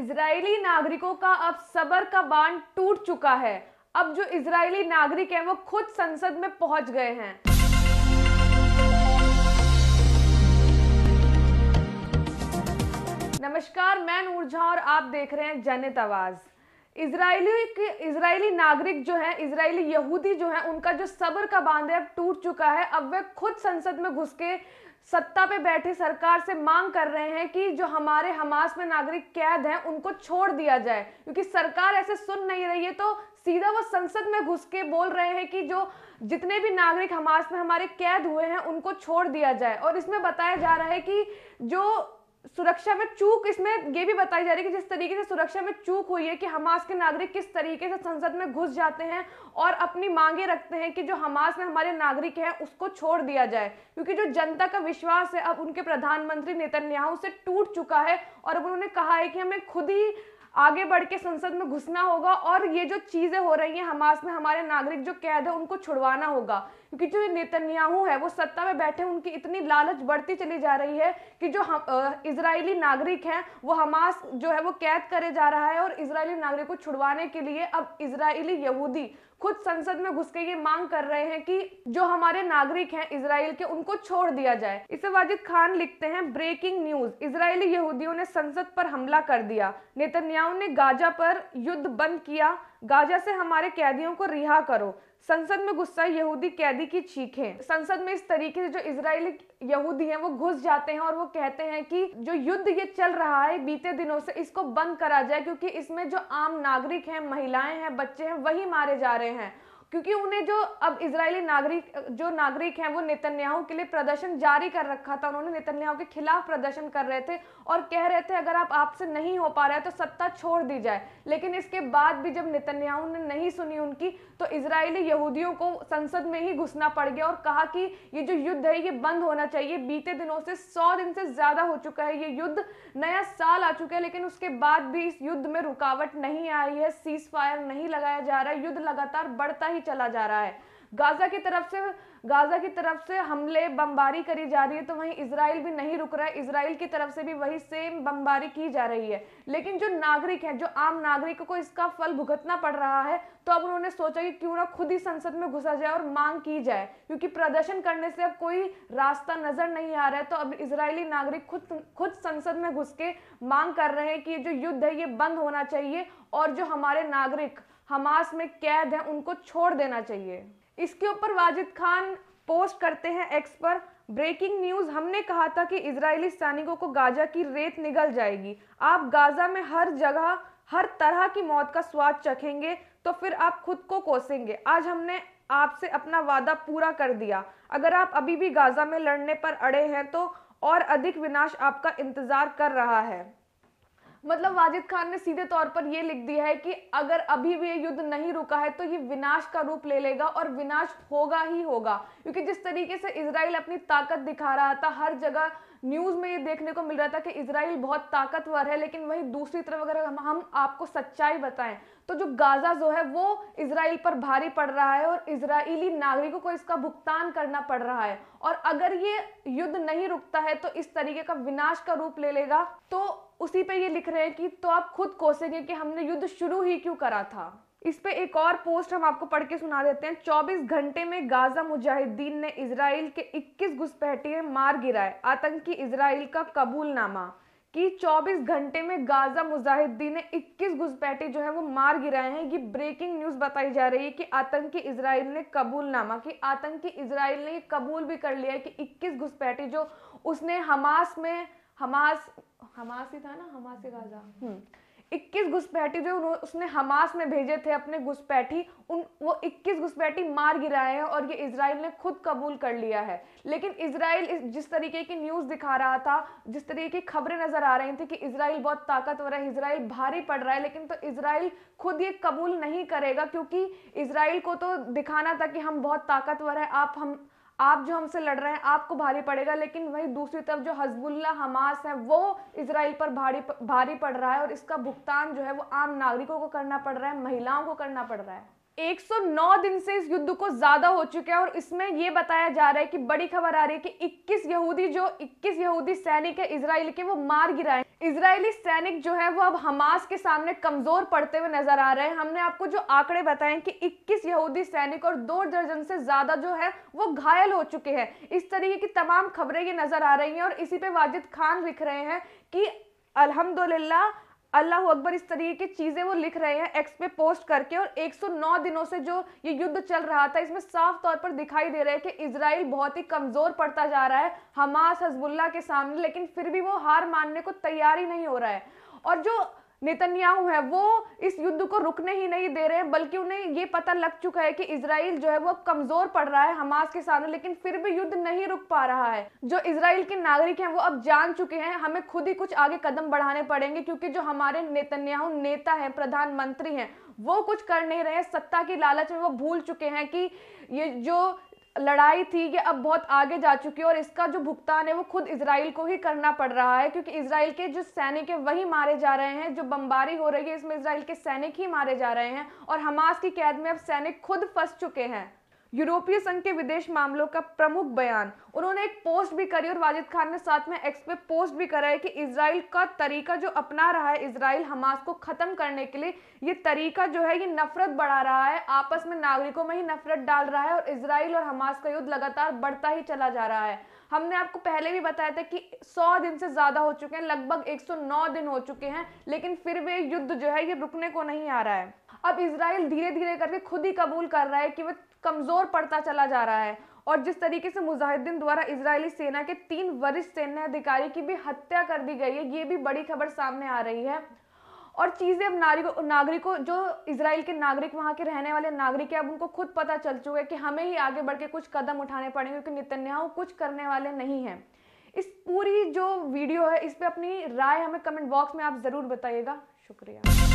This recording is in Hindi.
इजरायली नागरिकों का अब सबर का बांध टूट चुका है अब जो इजरायली नागरिक हैं वो खुद संसद में पहुंच गए हैं नमस्कार मैं नूरझा और आप देख रहे हैं जनित आवाज़ इजरायली के इजरायली नागरिक जो है इजरायली यहूदी जो है उनका जो सबर का बांध है अब टूट चुका है अब वे खुद संसद में घुस के सत्ता पे बैठी सरकार से मांग कर रहे हैं कि जो हमारे हमास में नागरिक कैद हैं उनको छोड़ दिया जाए क्योंकि सरकार ऐसे सुन नहीं रही है तो सीधा वो संसद में घुस के बोल रहे हैं कि जो जितने भी नागरिक हमास में हमारे कैद हुए हैं उनको छोड़ दिया जाए और इसमें बताया जा रहा है कि जो सुरक्षा में चूक इसमें ये भी बताई जा रही है कि जिस तरीके से सुरक्षा में चूक हुई है कि हमास के नागरिक किस तरीके से संसद में घुस जाते हैं और अपनी मांगे रखते हैं कि जो हमास में हमारे नागरिक हैं उसको छोड़ दिया जाए क्योंकि जो जनता का विश्वास है अब उनके प्रधानमंत्री नेतन्याहू से टूट चुका है और अब उन्होंने कहा है कि हमें खुद ही आगे बढ़ के संसद में घुसना होगा और ये जो चीज़ें हो रही हैं हमास में हमारे नागरिक जो कैद है उनको छुड़वाना होगा क्योंकि जो नेतन्याहू है वो सत्ता में बैठे उनकी इतनी लालच बढ़ती चली जा रही है कि जो इसराइली नागरिक हैं वो हमास जो है वो कैद करे जा रहा है और इसराइली नागरिक को छुड़वाने के लिए अब इसराइली यहूदी खुद संसद में घुस के ये मांग कर रहे हैं कि जो हमारे नागरिक हैं इसराइल के उनको छोड़ दिया जाए इसे वाजिद खान लिखते हैं ब्रेकिंग न्यूज इसराइली यहूदियों ने संसद पर हमला कर दिया नेतन्याहू ने गाजा पर युद्ध बंद किया गाजा से हमारे कैदियों को रिहा करो संसद में गुस्सा यहूदी कैदी की है संसद में इस तरीके से जो इसराइली यहूदी हैं वो घुस जाते हैं और वो कहते हैं कि जो युद्ध ये चल रहा है बीते दिनों से इसको बंद करा जाए क्योंकि इसमें जो आम नागरिक हैं महिलाएं हैं बच्चे हैं वही मारे जा रहे हैं क्योंकि उन्हें जो अब इसराइली नागरिक जो नागरिक हैं वो नेतन्याहू के लिए प्रदर्शन जारी कर रखा था उन्होंने नेतन्याहू के खिलाफ प्रदर्शन कर रहे थे और कह रहे थे अगर आप आपसे नहीं हो पा रहे तो सत्ता छोड़ दी जाए लेकिन इसके बाद भी जब नेतन्याहू ने नहीं सुनी उनकी तो इसराइली यहूदियों को संसद में ही घुसना पड़ गया और कहा कि ये जो युद्ध है ये बंद होना चाहिए बीते दिनों से सौ दिन से ज़्यादा हो चुका है ये युद्ध नया साल आ चुका है लेकिन उसके बाद भी इस युद्ध में रुकावट नहीं आई है सीज फायर नहीं लगाया जा रहा है युद्ध लगातार बढ़ता ही चला जा रहा है गाजा की तरफ से गाजा की तरफ से हमले बमबारी करी जा रही है तो वहीं इसराइल भी नहीं रुक रहा है इसराइल की तरफ से भी वही सेम बमबारी की जा रही है लेकिन जो नागरिक है जो आम नागरिक को इसका फल भुगतना पड़ रहा है तो अब उन्होंने सोचा कि क्यों ना खुद ही संसद में घुसा जाए और मांग की जाए क्योंकि प्रदर्शन करने से अब कोई रास्ता नजर नहीं आ रहा है तो अब इसराइली नागरिक खुद खुद संसद में घुस के मांग कर रहे हैं कि जो युद्ध है ये बंद होना चाहिए और जो हमारे नागरिक हमास में कैद है उनको छोड़ देना चाहिए इसके ऊपर वाजिद खान पोस्ट करते हैं एक्स पर ब्रेकिंग न्यूज़ हमने कहा था कि इजरायली सैनिकों को गाजा की रेत निगल जाएगी आप गाजा में हर जगह हर तरह की मौत का स्वाद चखेंगे तो फिर आप खुद को कोसेंगे आज हमने आपसे अपना वादा पूरा कर दिया अगर आप अभी भी गाजा में लड़ने पर अड़े हैं तो और अधिक विनाश आपका इंतजार कर रहा है मतलब वाजिद खान ने सीधे तौर पर यह लिख दिया है कि अगर अभी भी ये युद्ध नहीं रुका है तो ये विनाश का रूप ले लेगा और विनाश होगा ही होगा क्योंकि जिस तरीके से इसराइल अपनी ताकत दिखा रहा था हर जगह न्यूज़ में ये देखने को मिल रहा था कि इसराइल बहुत ताकतवर है लेकिन वहीं दूसरी तरफ अगर हम, हम आपको सच्चाई बताएं तो जो गाज़ा जो है वो इसराइल पर भारी पड़ रहा है और इसराइली नागरिकों को इसका भुगतान करना पड़ रहा है और अगर ये युद्ध नहीं रुकता है तो इस तरीके का विनाश का रूप ले लेगा तो उसी पे ये लिख रहे हैं कि तो आप खुद कोसेंगे कि हमने युद्ध शुरू ही क्यों करा था इस पे एक और पोस्ट हम आपको पढ़ के सुना देते हैं 24 घंटे में गाजा मुजाहिदीन ने इसराइल के 21 घुसपैठिए मार गिराए आतंकी इसराइल का कबूलनामा कि 24 घंटे में गाजा मुजाहिदीन ने 21 घुसपैठी जो है वो मार गिराए हैं ये ब्रेकिंग न्यूज़ बताई जा रही है कि आतंकी इसराइल ने कबूलनामा कि आतंकी इसराइल ने कबूल भी कर लिया है कि 21 घुसपैठी जो उसने हमास में हमास हमास ही था ना हमास गाजा हम्म। इक्कीस घुसपैठी जो उसने हमास में भेजे थे अपने घुसपैठी उन वो इक्कीस घुसपैठी मार गिराए हैं और ये इसराइल ने खुद कबूल कर लिया है लेकिन इसराइल जिस तरीके की न्यूज़ दिखा रहा था जिस तरीके की खबरें नज़र आ रही थी कि इसराइल बहुत ताकतवर है इसराइल भारी पड़ रहा है लेकिन तो इसराइल खुद ये कबूल नहीं करेगा क्योंकि इसराइल को तो दिखाना था कि हम बहुत ताकतवर है आप हम आप जो हमसे लड़ रहे हैं आपको भारी पड़ेगा लेकिन वही दूसरी तरफ जो हजबुल्ला हमास है वो इसराइल पर भारी भारी पड़ रहा है और इसका भुगतान जो है वो आम नागरिकों को करना पड़ रहा है महिलाओं को करना पड़ रहा है 109 दिन से इस युद्ध को ज्यादा हो चुका है और इसमें यह बताया जा रहा है कि बड़ी खबर आ रही है कि 21 यहूदी जो 21 यहूदी सैनिक है इसराइल के वो मार गिराए इसराइली सैनिक जो है वो अब हमास के सामने कमजोर पड़ते हुए नजर आ रहे हैं हमने आपको जो आंकड़े बताए कि 21 यहूदी सैनिक और दो दर्जन से ज्यादा जो है वो घायल हो चुके हैं इस तरीके की तमाम खबरें ये नजर आ रही हैं और इसी पे वाजिद खान लिख रहे हैं कि अल्हम्दुलिल्लाह अल्लाह अकबर इस तरीके की चीज़ें वो लिख रहे हैं एक्स पे पोस्ट करके और 109 दिनों से जो ये युद्ध चल रहा था इसमें साफ तौर पर दिखाई दे रहा है कि इसराइल बहुत ही कमज़ोर पड़ता जा रहा है हमास हजबुल्ला के सामने लेकिन फिर भी वो हार मानने को तैयार ही नहीं हो रहा है और जो नेतन्याहू है वो इस युद्ध को रुकने ही नहीं दे रहे हैं बल्कि उन्हें ये पता लग चुका है कि इसराइल जो है वो अब कमजोर पड़ रहा है हमास के सामने लेकिन फिर भी युद्ध नहीं रुक पा रहा है जो इसराइल के नागरिक हैं वो अब जान चुके हैं हमें खुद ही कुछ आगे कदम बढ़ाने पड़ेंगे क्योंकि जो हमारे नेतन्याहू नेता है प्रधानमंत्री हैं वो कुछ कर नहीं रहे हैं सत्ता की लालच में वो भूल चुके हैं कि ये जो लड़ाई थी ये अब बहुत आगे जा चुकी है और इसका जो भुगतान है वो खुद इसराइल को ही करना पड़ रहा है क्योंकि इसराइल के जो सैनिक है वही मारे जा रहे हैं जो बमबारी हो रही है इसमें इसराइल के सैनिक ही मारे जा रहे हैं और हमास की कैद में अब सैनिक खुद फंस चुके हैं यूरोपीय संघ के विदेश मामलों का प्रमुख बयान उन्होंने एक पोस्ट भी करी और वाजिद खान ने साथ में एक्स पे पोस्ट भी करा है कि इसराइल का तरीका जो अपना रहा है इसराइल हमास को ख़त्म करने के लिए ये तरीका जो है ये नफरत बढ़ा रहा है आपस में नागरिकों में ही नफरत डाल रहा है और इसराइल और हमास का युद्ध लगातार बढ़ता ही चला जा रहा है हमने आपको पहले भी बताया था कि 100 दिन से ज़्यादा हो चुके हैं लगभग 109 दिन हो चुके हैं लेकिन फिर भी युद्ध जो है ये रुकने को नहीं आ रहा है अब इसराइल धीरे धीरे करके खुद ही कबूल कर रहा है कि वह कमज़ोर पड़ता चला जा रहा है और जिस तरीके से मुजाहिदीन द्वारा इजरायली सेना के तीन वरिष्ठ सैन्य अधिकारी की भी हत्या कर दी गई है ये भी बड़ी खबर सामने आ रही है और चीज़ें अब नागरिकों नागरिकों जो इसराइल के नागरिक वहाँ के रहने वाले नागरिक हैं अब उनको खुद पता चल चुका है कि हमें ही आगे बढ़ के कुछ कदम उठाने पड़ेंगे क्योंकि नितन्याहू कुछ करने वाले नहीं हैं इस पूरी जो वीडियो है इस पर अपनी राय हमें कमेंट बॉक्स में आप ज़रूर बताइएगा शुक्रिया